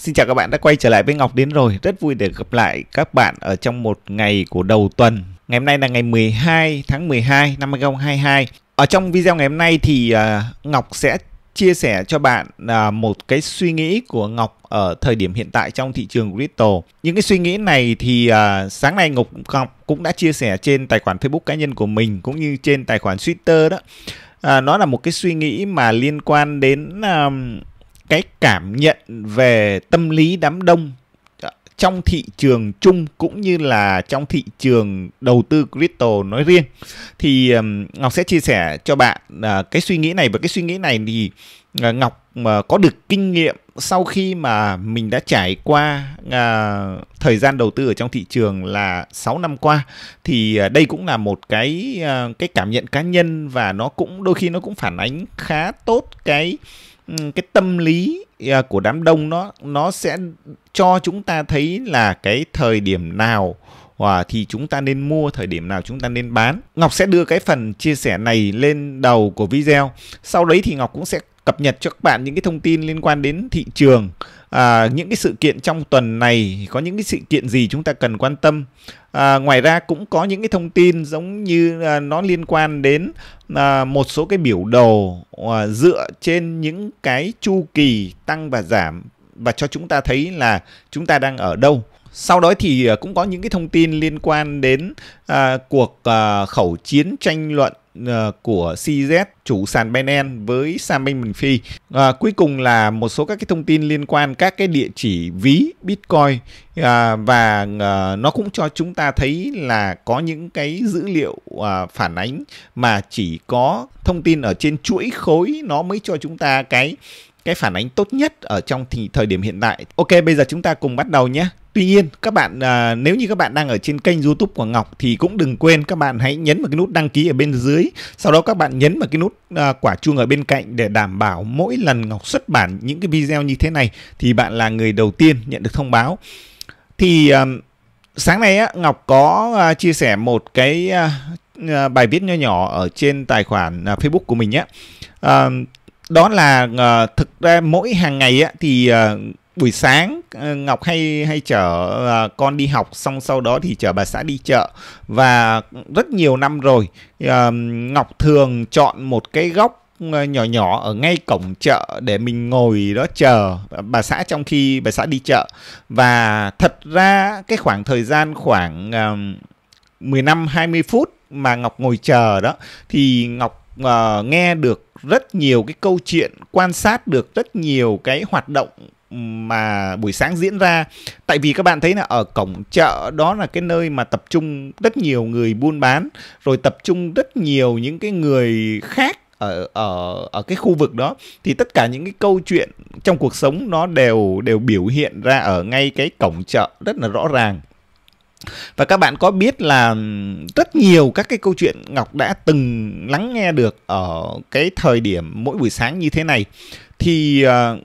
Xin chào các bạn đã quay trở lại với Ngọc Đến rồi. Rất vui được gặp lại các bạn ở trong một ngày của đầu tuần. Ngày hôm nay là ngày 12 tháng 12 năm 2022. Ở trong video ngày hôm nay thì uh, Ngọc sẽ chia sẻ cho bạn uh, một cái suy nghĩ của Ngọc ở thời điểm hiện tại trong thị trường crypto. Những cái suy nghĩ này thì uh, sáng nay Ngọc, Ngọc cũng đã chia sẻ trên tài khoản Facebook cá nhân của mình cũng như trên tài khoản Twitter đó. À, nó là một cái suy nghĩ mà liên quan đến um, cái cảm nhận về tâm lý đám đông ờ, trong thị trường chung cũng như là trong thị trường đầu tư crypto nói riêng thì ngọc sẽ chia sẻ cho bạn ờ, cái suy nghĩ này và cái suy nghĩ này thì ờ, ngọc có được kinh nghiệm sau khi mà mình đã trải qua thời gian đầu tư ở trong thị trường là 6 năm qua thì đây cũng là một cái cái cảm nhận cá nhân và nó cũng đôi khi nó cũng phản ánh khá tốt cái Ừ, cái tâm lý à, của đám đông nó nó sẽ cho chúng ta thấy là cái thời điểm nào à, thì chúng ta nên mua thời điểm nào chúng ta nên bán. Ngọc sẽ đưa cái phần chia sẻ này lên đầu của video. Sau đấy thì Ngọc cũng sẽ cập nhật cho các bạn những cái thông tin liên quan đến thị trường, à, những cái sự kiện trong tuần này có những cái sự kiện gì chúng ta cần quan tâm À, ngoài ra cũng có những cái thông tin giống như à, nó liên quan đến à, một số cái biểu đồ à, dựa trên những cái chu kỳ tăng và giảm và cho chúng ta thấy là chúng ta đang ở đâu. Sau đó thì à, cũng có những cái thông tin liên quan đến à, cuộc à, khẩu chiến tranh luận Ờ, của CZ chủ sàn Binance với Sam bankman Phi. À, cuối cùng là một số các cái thông tin liên quan các cái địa chỉ ví Bitcoin à, và à, nó cũng cho chúng ta thấy là có những cái dữ liệu à, phản ánh mà chỉ có thông tin ở trên chuỗi khối nó mới cho chúng ta cái cái phản ánh tốt nhất ở trong thì thời điểm hiện tại. Ok, bây giờ chúng ta cùng bắt đầu nhé. Tuy nhiên, các bạn à, nếu như các bạn đang ở trên kênh YouTube của Ngọc thì cũng đừng quên các bạn hãy nhấn vào cái nút đăng ký ở bên dưới, sau đó các bạn nhấn vào cái nút à, quả chuông ở bên cạnh để đảm bảo mỗi lần Ngọc xuất bản những cái video như thế này thì bạn là người đầu tiên nhận được thông báo. Thì à, sáng nay á, Ngọc có à, chia sẻ một cái à, à bài viết nho nhỏ ở trên tài khoản à, Facebook của mình nhé À, đó là à, thực ra mỗi hàng ngày á thì à, buổi sáng ờ, Ngọc hay hay chở ờ, con đi học xong sau đó thì chở bà xã đi chợ và rất nhiều năm rồi ờ, Ngọc thường chọn một cái góc nhỏ nhỏ ở ngay cổng chợ để mình ngồi đó chờ bà xã trong khi bà xã đi chợ và thật ra cái khoảng thời gian khoảng 15 20 phút mà Ngọc ngồi chờ đó thì Ngọc nghe được rất nhiều cái câu chuyện quan sát được rất nhiều cái hoạt động mà buổi sáng diễn ra tại vì các bạn thấy là ở cổng chợ đó là cái nơi mà tập trung rất nhiều người buôn bán rồi tập trung rất nhiều những cái người khác ở ở ở cái khu vực đó thì tất cả những cái câu chuyện trong cuộc sống nó đều đều biểu hiện ra ở ngay cái cổng chợ rất là rõ ràng và các bạn có biết là rất nhiều các cái câu chuyện ngọc đã từng lắng nghe được ở cái thời điểm mỗi buổi sáng như thế này thì ờ,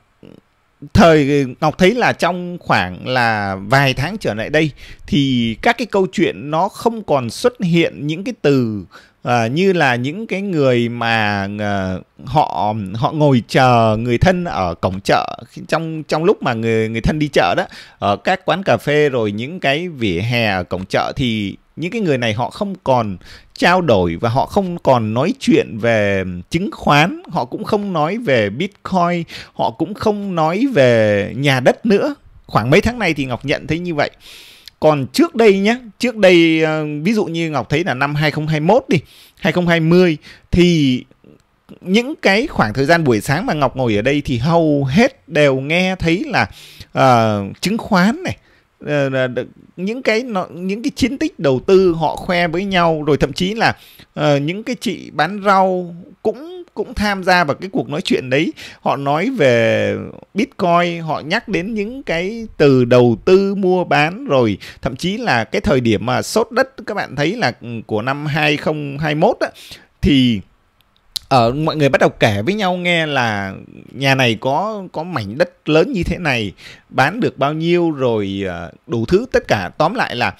thời Ngọc thấy là trong khoảng là vài tháng trở lại đây thì các cái câu chuyện nó không còn xuất hiện những cái từ à, như là những cái người mà à, họ họ ngồi chờ người thân ở cổng chợ trong trong lúc mà người người thân đi chợ đó ở các quán cà phê rồi những cái vỉa hè ở cổng chợ thì những cái người này họ không còn trao đổi và họ không còn nói chuyện về chứng khoán, họ cũng không nói về Bitcoin, họ cũng không nói về nhà đất nữa. Khoảng mấy tháng nay thì Ngọc nhận thấy như vậy còn trước đây nhé trước đây ờ, ví dụ như Ngọc thấy là năm 2021 đi 2020 thì những cái khoảng thời gian buổi sáng mà Ngọc ngồi ở đây thì hầu hết đều nghe thấy là uh, chứng khoán này ờ, những cái những cái chiến tích đầu tư họ khoe với nhau rồi thậm chí là uh, những cái chị bán rau cũng cũng tham gia vào cái cuộc nói chuyện đấy họ nói về bitcoin họ nhắc đến những cái từ đầu tư mua bán rồi thậm chí là cái thời điểm mà sốt đất các bạn thấy là ừ, của năm 2021 á thì ở ờ, mọi người bắt đầu kể với nhau nghe là nhà này có có mảnh đất lớn như thế này bán được bao nhiêu rồi ờ, đủ thứ tất cả tóm lại là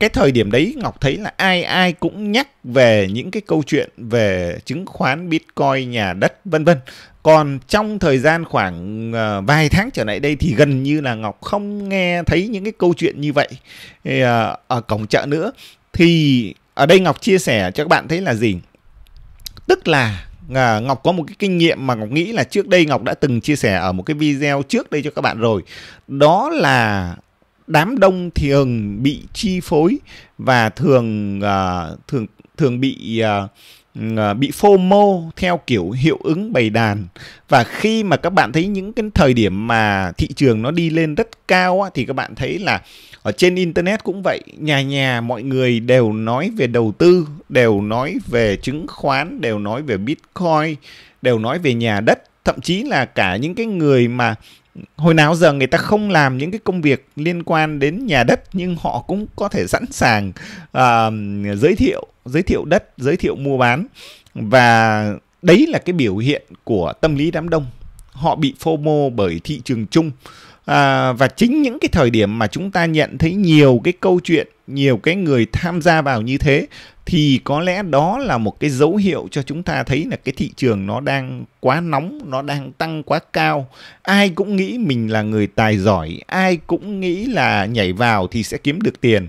cái thời điểm đấy Ngọc thấy là ai ai cũng nhắc về những cái câu chuyện về chứng khoán, Bitcoin, nhà đất vân vân. Còn trong thời gian khoảng ờ, vài tháng trở lại đây thì gần như là Ngọc không nghe thấy những cái câu chuyện như vậy ờ, ở cổng chợ nữa. Thì ở đây Ngọc chia sẻ cho các bạn thấy là gì? Tức là ờ, Ngọc có một cái kinh nghiệm mà Ngọc nghĩ là trước đây Ngọc đã từng chia sẻ ở một cái video trước đây cho các bạn rồi. Đó là đám đông thường bị chi phối và thường uh, thường thường bị uh, bị phô mô theo kiểu hiệu ứng bầy đàn và khi mà các bạn thấy những cái thời điểm mà thị trường nó đi lên rất cao á, thì các bạn thấy là ở trên internet cũng vậy nhà nhà mọi người đều nói về đầu tư đều nói về chứng khoán đều nói về bitcoin đều nói về nhà đất thậm chí là cả những cái người mà hồi nào giờ người ta không làm những cái công việc liên quan đến nhà đất nhưng họ cũng có thể sẵn sàng uh, giới thiệu giới thiệu đất giới thiệu mua bán và đấy là cái biểu hiện của tâm lý đám đông họ bị fomo bởi thị trường chung à, và chính những cái thời điểm mà chúng ta nhận thấy nhiều cái câu chuyện nhiều cái người tham gia vào như thế thì có lẽ đó là một cái dấu hiệu cho chúng ta thấy là cái thị trường nó đang quá nóng, nó đang tăng quá cao. Ai cũng nghĩ mình là người tài giỏi, ai cũng nghĩ là nhảy vào thì sẽ kiếm được tiền.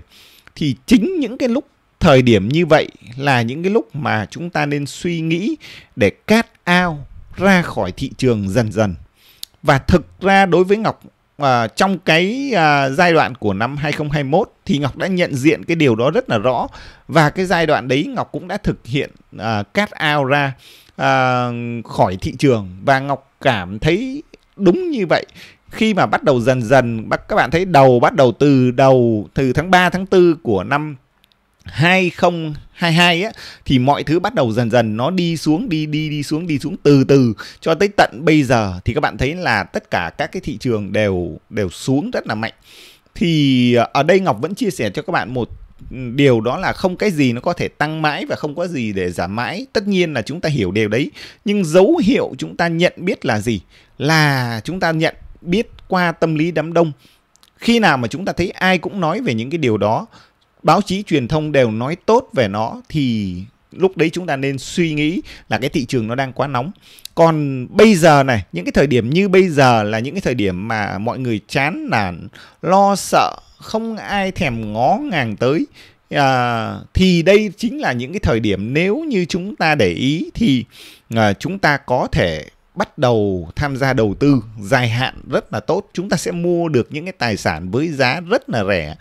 Thì chính những cái lúc thời điểm như vậy là những cái lúc mà chúng ta nên suy nghĩ để cát ao ra khỏi thị trường dần dần. Và thực ra đối với Ngọc và ờ, trong cái à, giai đoạn của năm 2021 thì Ngọc đã nhận diện cái điều đó rất là rõ và cái giai đoạn đấy Ngọc cũng đã thực hiện à, cắt out ra à, khỏi thị trường và Ngọc cảm thấy đúng như vậy khi mà bắt đầu dần dần các bạn thấy đầu bắt đầu từ đầu từ tháng 3 tháng 4 của năm 2022 á thì mọi thứ bắt đầu dần dần nó đi xuống đi đi đi xuống đi xuống từ từ cho tới tận bây giờ thì các bạn thấy là tất cả các cái thị trường đều đều xuống rất là mạnh. Thì ở đây Ngọc vẫn chia sẻ cho các bạn một ừ, điều đó là không cái gì nó có thể tăng mãi và không có gì để giảm mãi. Tất nhiên là chúng ta hiểu điều đấy, nhưng dấu hiệu chúng ta nhận biết là gì? Là chúng ta nhận biết qua tâm lý đám đông. Khi nào mà chúng ta thấy ai cũng nói về những cái điều đó báo chí truyền thông đều nói tốt về nó thì lúc đấy chúng ta nên suy nghĩ là cái thị trường nó đang quá nóng còn bây giờ này những cái thời điểm như bây giờ là những cái thời điểm mà mọi người chán nản lo sợ không ai thèm ngó ngàng tới à, thì đây chính là những cái thời điểm nếu như chúng ta để ý thì à, chúng ta có thể bắt đầu tham gia đầu tư dài hạn rất là tốt chúng ta sẽ mua được những cái tài sản với giá rất là rẻ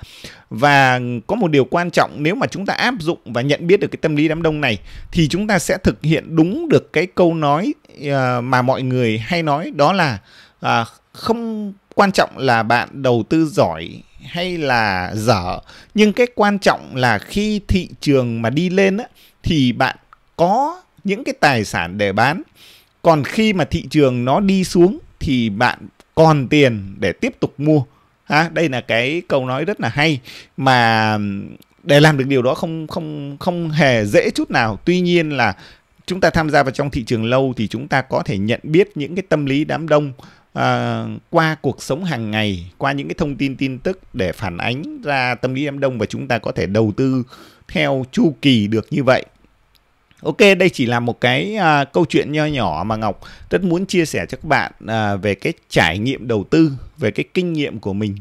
và có một điều quan trọng nếu mà chúng ta áp dụng và nhận biết được cái tâm lý đám đông này thì chúng ta sẽ thực hiện đúng được cái câu nói à, mà mọi người hay nói đó là à, không quan trọng là bạn đầu tư giỏi hay là dở nhưng cái quan trọng là khi thị trường mà đi lên thì bạn có những cái tài sản để bán còn khi mà thị trường nó đi xuống thì bạn còn tiền để tiếp tục mua à, đây là cái câu nói rất là hay mà để làm được điều đó không không không hề dễ chút nào tuy nhiên là chúng ta tham gia vào trong thị trường lâu thì chúng ta có thể nhận biết những cái tâm lý đám đông à, qua cuộc sống hàng ngày qua những cái thông tin tin tức để phản ánh ra tâm lý đám đông và chúng ta có thể đầu tư theo chu kỳ được như vậy Ok, đây chỉ là một cái à, câu chuyện nho nhỏ mà Ngọc rất muốn chia sẻ cho các bạn à, về cái trải nghiệm đầu tư, về cái kinh nghiệm của mình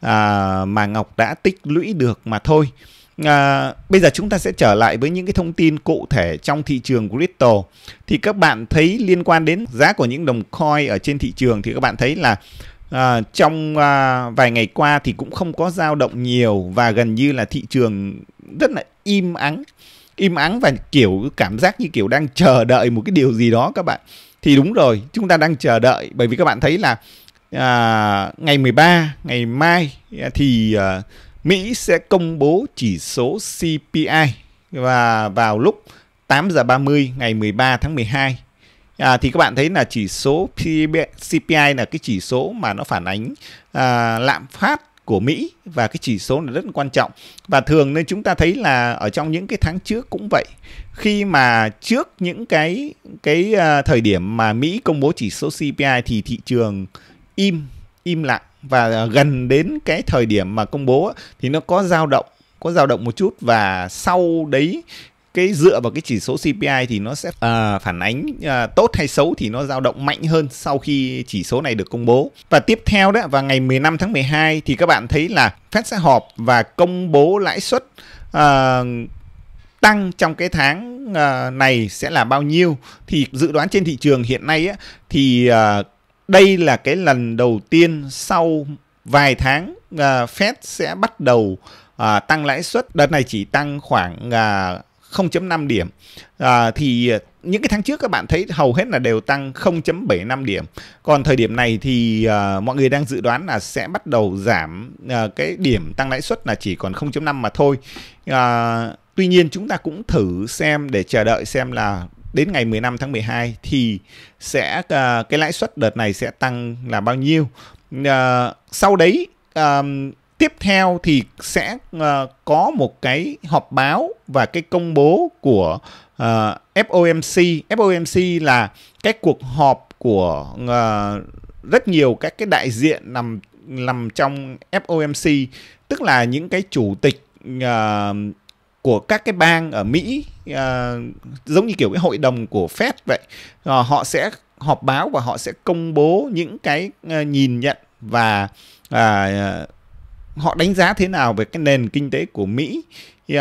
à, mà Ngọc đã tích lũy được mà thôi. À, bây giờ chúng ta sẽ trở lại với những cái thông tin cụ thể trong thị trường crypto. Thì các bạn thấy liên quan đến giá của những đồng coin ở trên thị trường thì các bạn thấy là à, trong à, vài ngày qua thì cũng không có dao động nhiều và gần như là thị trường rất là im ắng im ắng và kiểu cảm giác như kiểu đang chờ đợi một cái điều gì đó các bạn thì đúng rồi chúng ta đang chờ đợi bởi vì các bạn thấy là à, ngày 13 ngày mai à, thì à, Mỹ sẽ công bố chỉ số CPI và vào lúc 8 giờ 30 ngày 13 tháng 12 à, thì các bạn thấy là chỉ số CPI là cái chỉ số mà nó phản ánh à, lạm phát của Mỹ và cái chỉ số này rất là quan trọng và thường nên chúng ta thấy là ở trong những cái tháng trước cũng vậy khi mà trước những cái cái à, thời điểm mà Mỹ công bố chỉ số CPI thì thị trường im im lặng và gần đến cái thời điểm mà công bố thì nó có dao động có dao động một chút và sau đấy cái dựa vào cái chỉ số CPI thì nó sẽ uh, phản ánh uh, tốt hay xấu thì nó dao động mạnh hơn sau khi chỉ số này được công bố. Và tiếp theo đó vào ngày 15 tháng 12 thì các bạn thấy là Fed sẽ họp và công bố lãi suất uh, tăng trong cái tháng uh, này sẽ là bao nhiêu thì dự đoán trên thị trường hiện nay á, thì uh, đây là cái lần đầu tiên sau vài tháng uh, Fed sẽ bắt đầu uh, tăng lãi suất đợt này chỉ tăng khoảng uh, 0.5 điểm à, thì à, những cái tháng trước các bạn thấy hầu hết là đều tăng 0.75 điểm còn thời điểm này thì à, mọi người đang dự đoán là sẽ bắt đầu giảm à, cái điểm tăng lãi suất là chỉ còn 0.5 mà thôi à, tuy nhiên chúng ta cũng thử xem để chờ đợi xem là đến ngày 15 tháng 12 thì sẽ à, cái lãi suất đợt này sẽ tăng là bao nhiêu à, sau đấy à, tiếp theo thì sẽ uh, có một cái họp báo và cái công bố của uh, ờ, FOMC. FOMC là cái cuộc họp của uh, rất nhiều các cái đại diện nằm nằm trong FOMC, tức là những cái chủ tịch uh, của các cái bang ở Mỹ uh, giống như kiểu cái hội đồng của Fed vậy. Uh, họ sẽ họp báo và họ sẽ công bố những cái uh, nhìn nhận và uh, họ đánh giá thế nào về cái nền kinh tế của Mỹ uh,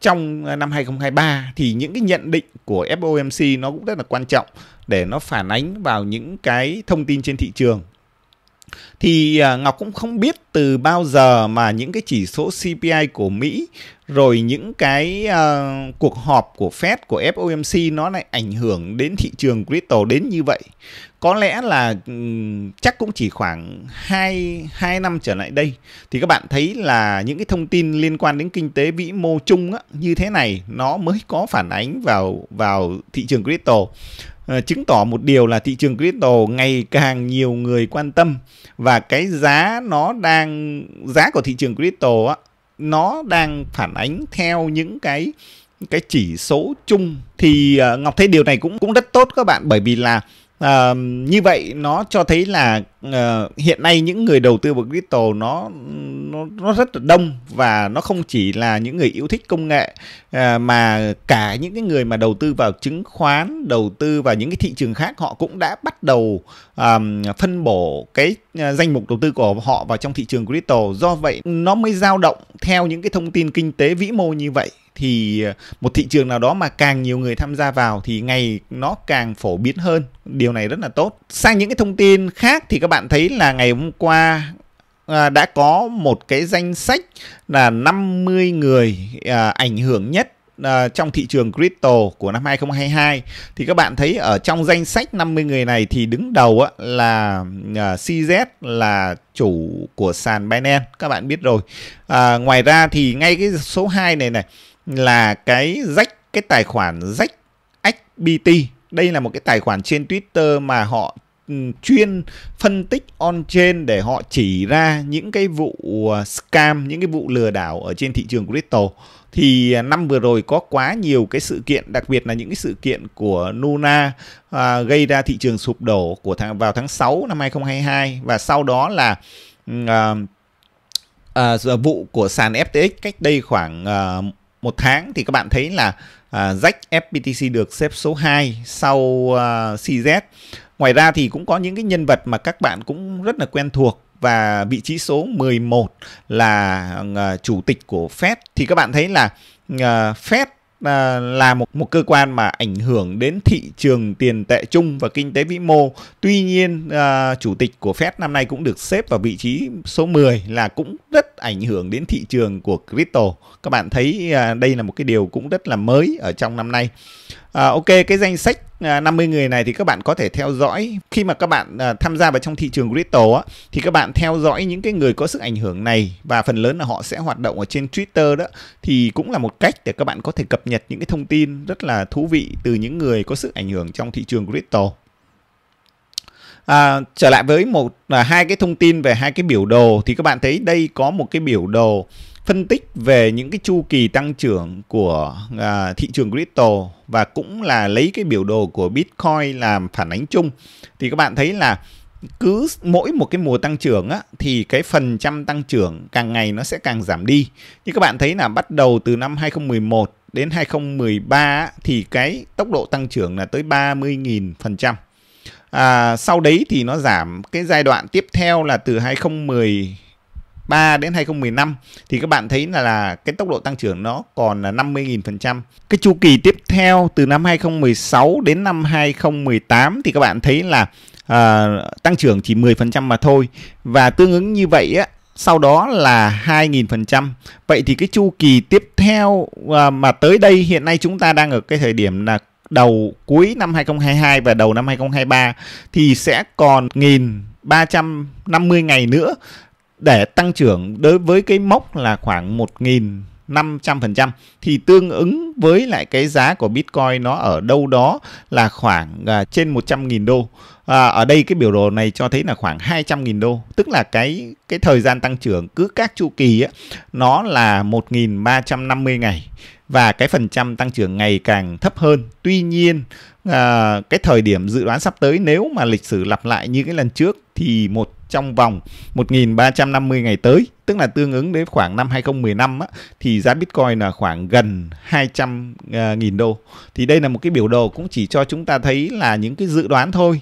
trong năm 2023 thì những cái nhận định của FOMC nó cũng rất là quan trọng để nó phản ánh vào những cái thông tin trên thị trường thì à, Ngọc cũng không biết từ bao giờ mà những cái chỉ số CPI của Mỹ rồi những cái uh, cuộc họp của Fed của FOMC nó lại ảnh hưởng đến thị trường crypto đến như vậy có lẽ là ừ, chắc cũng chỉ khoảng 2 2 năm trở lại đây thì các bạn thấy là những cái thông tin liên quan đến kinh tế vĩ mô chung á, như thế này nó mới có phản ánh vào vào thị trường crypto ờ, chứng tỏ một điều là thị trường crypto ngày càng nhiều người quan tâm và cái giá nó đang giá của thị trường crypto á, nó đang phản ánh theo những cái cái chỉ số chung thì ờ, Ngọc thấy điều này cũng cũng rất tốt các bạn bởi vì là À, như vậy nó cho thấy là uh, hiện nay những người đầu tư vào crypto nó nó nó rất là đông và nó không chỉ là những người yêu thích công nghệ uh, mà cả những cái người mà đầu tư vào chứng khoán, đầu tư vào những cái thị trường khác họ cũng đã bắt đầu um, phân bổ cái ờ, danh mục đầu tư của họ vào trong thị trường crypto. Do vậy nó mới dao động theo những cái thông tin kinh tế vĩ mô như vậy thì ờ, một thị trường nào đó mà càng nhiều người tham gia vào thì ngày nó càng phổ biến hơn điều này rất là tốt sang những cái thông tin khác thì các bạn thấy là ngày hôm qua À, đã có một cái danh sách là 50 người à, ảnh hưởng nhất à, trong thị trường crypto của năm 2022 thì các bạn thấy ở trong danh sách 50 người này thì đứng đầu á, là à, CZ là chủ của sàn Binance các bạn biết rồi à, ngoài ra thì ngay cái số 2 này này là cái rách cái tài khoản rách XBT. Đây là một cái tài khoản trên Twitter mà họ ừ, chuyên phân tích on chain để họ chỉ ra những cái vụ ờ, scam, những cái vụ lừa đảo ở trên thị trường crypto. Thì ờ, năm vừa rồi có quá nhiều cái sự kiện, đặc biệt là những cái sự kiện của Luna à, ờ, gây ra thị trường sụp đổ của tháng vào tháng 6 năm 2022 và sau đó là à, à, vụ của sàn FTX cách đây khoảng uh, một tháng thì các bạn thấy là à, rách FPTC được xếp số 2 sau à, CZ. Ngoài ra thì cũng có những cái nhân vật mà các bạn cũng rất là quen thuộc và vị trí số 11 là à, chủ tịch của Fed thì các bạn thấy là à, Fed là, là một một cơ quan mà ảnh hưởng đến thị trường tiền tệ chung và kinh tế vĩ mô. Tuy nhiên à, chủ tịch của Fed năm nay cũng được xếp vào vị trí số 10 là cũng rất ảnh hưởng đến thị trường của crypto. Các bạn thấy à, đây là một cái điều cũng rất là mới ở trong năm nay. À, ok cái danh sách 50 ờ, người này thì các bạn có thể theo dõi khi mà các bạn ờ, tham gia vào trong thị trường crypto á thì các bạn theo dõi những cái người có sức ảnh hưởng này và phần lớn là họ sẽ hoạt động ở trên Twitter đó thì cũng là một cách để các bạn có thể cập nhật những cái thông tin rất là thú vị từ những người có sức ảnh hưởng trong thị trường crypto. À, trở lại với một là hai cái thông tin về hai cái biểu đồ thì các bạn thấy đây có một cái biểu đồ phân tích về những cái chu kỳ tăng trưởng của à, thị trường crypto và cũng là lấy cái biểu đồ của Bitcoin làm phản ánh chung thì các bạn thấy là cứ mỗi một cái mùa tăng trưởng á, thì cái phần trăm tăng trưởng càng ngày nó sẽ càng giảm đi. Như các bạn thấy là bắt đầu từ năm 2011 đến 2013 á, thì cái tốc độ tăng trưởng là tới 30.000%. phần À, sau đấy thì nó giảm cái giai đoạn tiếp theo là từ 2010 2013 đến 2015 thì các bạn thấy là, là cái tốc độ tăng trưởng nó còn là 50.000%. Cái chu kỳ tiếp theo từ năm 2016 đến năm 2018 thì các bạn thấy là uh, tăng trưởng chỉ 10% mà thôi và tương ứng như vậy á sau đó là 2.000%. Vậy thì cái chu kỳ tiếp theo uh, mà tới đây hiện nay chúng ta đang ở cái thời điểm là đầu cuối năm 2022 và đầu năm 2023 thì sẽ còn 1.350 ngày nữa để tăng trưởng đối với cái mốc là khoảng 1.500% thì tương ứng với lại cái giá của Bitcoin nó ở đâu đó là khoảng à, trên 100.000 đô. À, ở đây cái biểu đồ này cho thấy là khoảng 200.000 đô, tức là cái cái thời gian tăng trưởng cứ các chu kỳ á, nó là 1.350 ngày và cái phần trăm tăng trưởng ngày càng thấp hơn. Tuy nhiên, à, cái thời điểm dự đoán sắp tới nếu mà lịch sử lặp lại như cái lần trước thì một trong vòng 1.350 ngày tới, tức là tương ứng đến khoảng năm 2015 á, thì giá Bitcoin là khoảng gần 200.000 ờ, đô. Thì đây là một cái biểu đồ cũng chỉ cho chúng ta thấy là những cái dự đoán thôi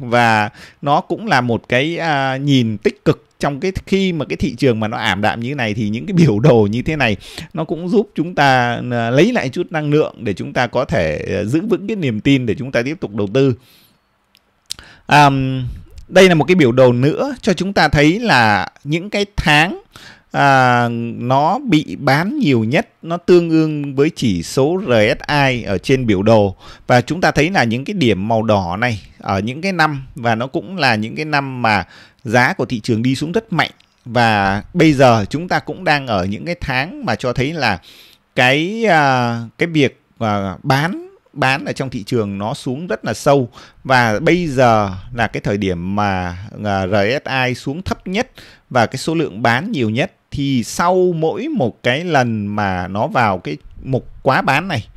và nó cũng là một cái à, nhìn tích cực trong cái khi mà cái thị trường mà nó ảm đạm như thế này thì những cái biểu đồ như thế này nó cũng giúp chúng ta ờ, lấy lại chút năng lượng để chúng ta có thể ờ, giữ vững cái niềm tin để chúng ta tiếp tục đầu tư. Um, đây là một cái biểu đồ nữa cho chúng ta thấy là những cái tháng à, nó bị bán nhiều nhất nó tương ương với chỉ số RSI ở trên biểu đồ và chúng ta thấy là những cái điểm màu đỏ này ở những cái năm và nó cũng là những cái năm mà giá của thị trường đi xuống rất mạnh và bây giờ chúng ta cũng đang ở những cái tháng mà cho thấy là cái à, cái việc à, bán bán ở trong thị trường nó xuống rất là sâu và bây giờ là cái thời điểm mà à, RSI xuống thấp nhất và cái số lượng bán nhiều nhất thì sau mỗi một cái lần mà nó vào cái mục quá bán này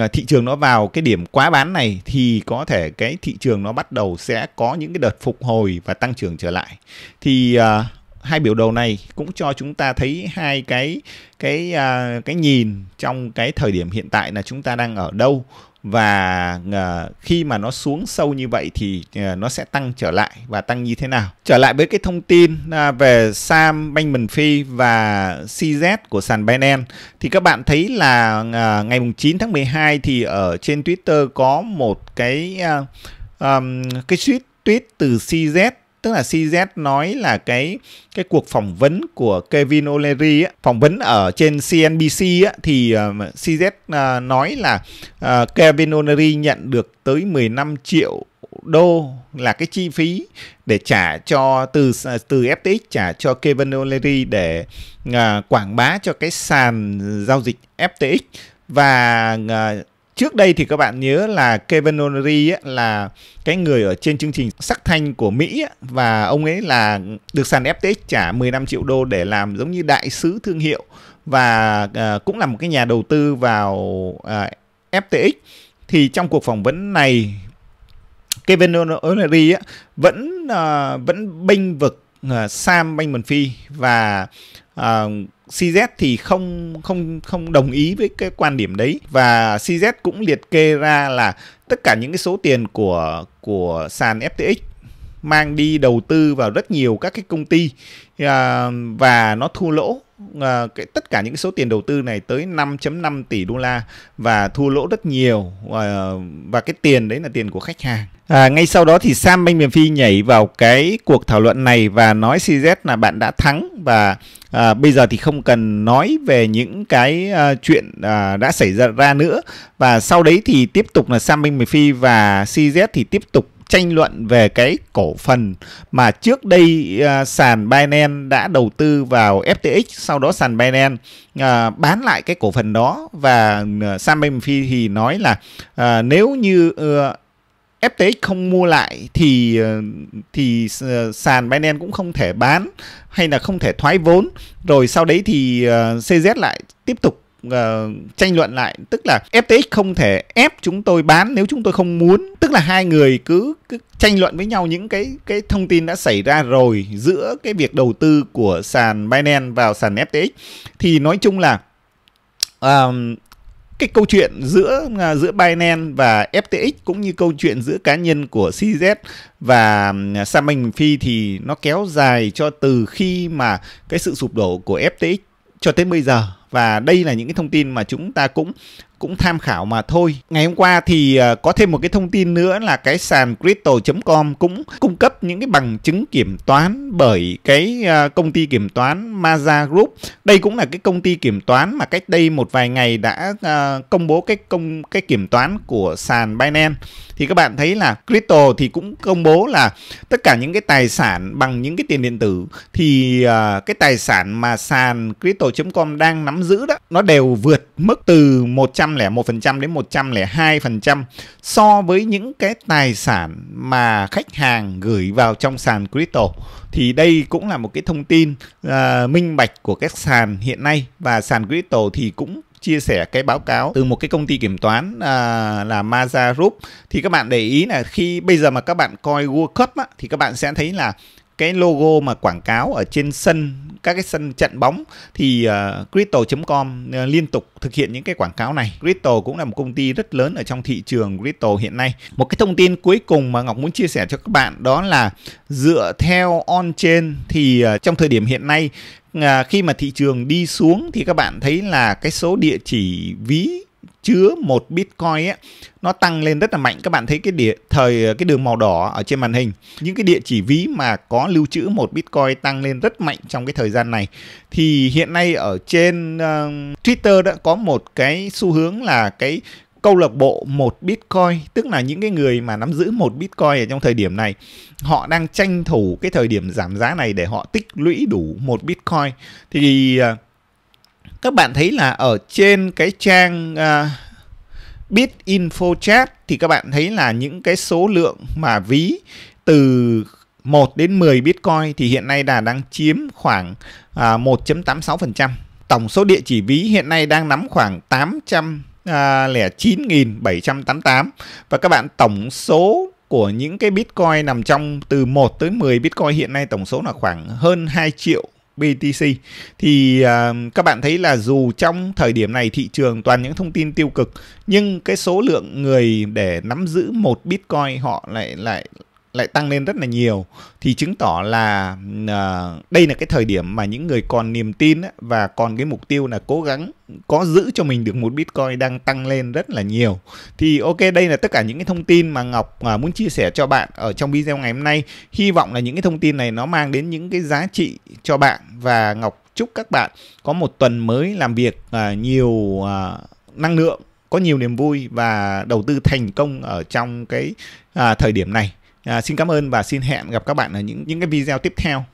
à, thị trường nó vào cái điểm quá bán này thì có thể cái thị trường nó bắt đầu sẽ có những cái đợt phục hồi và tăng trưởng trở lại thì uh, hai biểu đồ này cũng cho chúng ta thấy hai cái cái à, cái nhìn trong cái thời điểm hiện tại là chúng ta đang ở đâu và à, khi mà nó xuống sâu như vậy thì à, nó sẽ tăng trở lại và tăng như thế nào. Trở lại với cái thông tin à, về Sam Bankman Phi và CZ của sàn Binance thì các bạn thấy là à, ngày 9 tháng 12 thì ở trên Twitter có một cái à, um, cái tweet tweet từ CZ tức là CZ nói là cái cái cuộc phỏng vấn của Kevin O'Leary phỏng vấn ở trên CNBC á, thì uh, CZ uh, nói là uh, Kevin O'Leary nhận được tới 15 triệu đô là cái chi phí để trả cho từ từ FTX trả cho Kevin O'Leary để uh, quảng bá cho cái sàn giao dịch FTX và uh, Trước đây thì các bạn nhớ là Kevin O'Leary là cái người ở trên chương trình sắc thanh của Mỹ ấy, và ông ấy là được sàn FTX trả 15 triệu đô để làm giống như đại sứ thương hiệu và uh, cũng là một cái nhà đầu tư vào uh, à, FTX. Thì trong cuộc phỏng vấn này Kevin O'Leary vẫn uh, vẫn binh vực Sam Bankman-Fried và uh, CZ thì không không không đồng ý với cái quan điểm đấy và CZ cũng liệt kê ra là tất cả những cái số tiền của của sàn FTX mang đi đầu tư vào rất nhiều các cái công ty à, và nó thua lỗ à, cái tất cả những số tiền đầu tư này tới 5.5 tỷ đô la và thua lỗ rất nhiều à, và cái tiền đấy là tiền của khách hàng à, ngay sau đó thì Sam Banh Miền Phi nhảy vào cái cuộc thảo luận này và nói CZ là bạn đã thắng và à, bây giờ thì không cần nói về những cái à, chuyện à, đã xảy ra ra nữa và sau đấy thì tiếp tục là Sam Minh Phi và CZ thì tiếp tục tranh luận về cái cổ phần mà trước đây uh, sàn Binance đã đầu tư vào FTX, sau đó sàn Binance uh, bán lại cái cổ phần đó và uh, Sam bankman phi thì nói là uh, nếu như uh, FTX không mua lại thì ờ, thì ờ, sàn Binance cũng không thể bán hay là không thể thoái vốn rồi sau đấy thì ờ, CZ lại tiếp tục uh, tranh luận lại tức là FTX không thể ép chúng tôi bán nếu chúng tôi không muốn tức là hai người cứ, cứ tranh luận với nhau những cái cái thông tin đã xảy ra rồi giữa cái việc đầu tư của sàn Binance vào sàn FTX thì nói chung là um, cái câu chuyện giữa à, giữa Binance và FTX cũng như câu chuyện giữa cá nhân của CZ và à, Sam Bình Phi thì nó kéo dài cho từ khi mà cái sự sụp đổ của FTX cho tới bây giờ và đây là những cái thông tin mà chúng ta cũng cũng tham khảo mà thôi. Ngày hôm qua thì ờ, có thêm một cái thông tin nữa là cái sàn crypto.com cũng cung cấp những cái bằng chứng kiểm toán bởi cái ờ, công ty kiểm toán Maza Group. Đây cũng là cái công ty kiểm toán mà cách đây một vài ngày đã ờ, công bố cái công cái kiểm toán của sàn Binance. Thì các bạn thấy là crypto thì cũng công bố là tất cả những cái tài sản bằng những cái tiền điện tử thì cái tài sản mà sàn crypto.com đang nắm giữ đó nó đều vượt mức từ 101% đến 102% so với những cái tài sản mà khách hàng gửi vào trong sàn crypto thì đây cũng là một cái thông tin uh, minh bạch của các sàn hiện nay và sàn crypto thì cũng chia sẻ cái báo cáo từ một cái công ty kiểm toán à, là Maza Group thì các bạn để ý là khi bây giờ mà các bạn coi World Cup á, thì các bạn sẽ thấy là cái logo mà quảng cáo ở trên sân các cái sân trận bóng thì uh, ờ, crypto.com uh, ờ, liên tục thực hiện những cái quảng cáo này. Crypto cũng là một công ty rất lớn ở trong thị trường crypto hiện nay. Một cái thông tin cuối cùng mà Ngọc muốn chia sẻ cho các bạn đó là dựa theo on chain thì uh, trong thời điểm hiện nay uh, khi mà thị trường đi xuống thì các bạn thấy là cái số địa chỉ ví chứa một bitcoin ấy, nó tăng lên rất là mạnh các bạn thấy cái địa thời cái đường màu đỏ ở trên màn hình những cái địa chỉ ví mà có lưu trữ một bitcoin tăng lên rất mạnh trong cái thời gian này thì hiện nay ở trên uh, Twitter đã có một cái xu hướng là cái câu lạc bộ một bitcoin tức là những cái người mà nắm giữ một bitcoin ở trong thời điểm này họ đang tranh thủ cái thời điểm giảm giá này để họ tích lũy đủ một bitcoin thì uh, các bạn thấy là ở trên cái trang uh, à, bit info chat thì các bạn thấy là những cái số lượng mà ví từ 1 đến 10 Bitcoin thì hiện nay là đang chiếm khoảng à, 1.86%. Tổng số địa chỉ ví hiện nay đang nắm khoảng 809.788 à, và các bạn tổng số của những cái Bitcoin nằm trong từ 1 tới 10 Bitcoin hiện nay tổng số là khoảng hơn 2 triệu BTC thì uh, các bạn thấy là dù trong thời điểm này thị trường toàn những thông tin tiêu cực nhưng cái số lượng người để nắm giữ một Bitcoin họ lại lại lại tăng lên rất là nhiều thì chứng tỏ là uh, đây là cái thời điểm mà những người còn niềm tin và còn cái mục tiêu là cố gắng có giữ cho mình được một bitcoin đang tăng lên rất là nhiều thì ok đây là tất cả những cái thông tin mà ngọc uh, muốn chia sẻ cho bạn ở trong video ngày hôm nay hy vọng là những cái thông tin này nó mang đến những cái giá trị cho bạn và ngọc chúc các bạn có một tuần mới làm việc uh, nhiều uh, năng lượng có nhiều niềm vui và đầu tư thành công ở trong cái à, thời điểm này à, xin cảm ơn và xin hẹn gặp các bạn ở những những cái video tiếp theo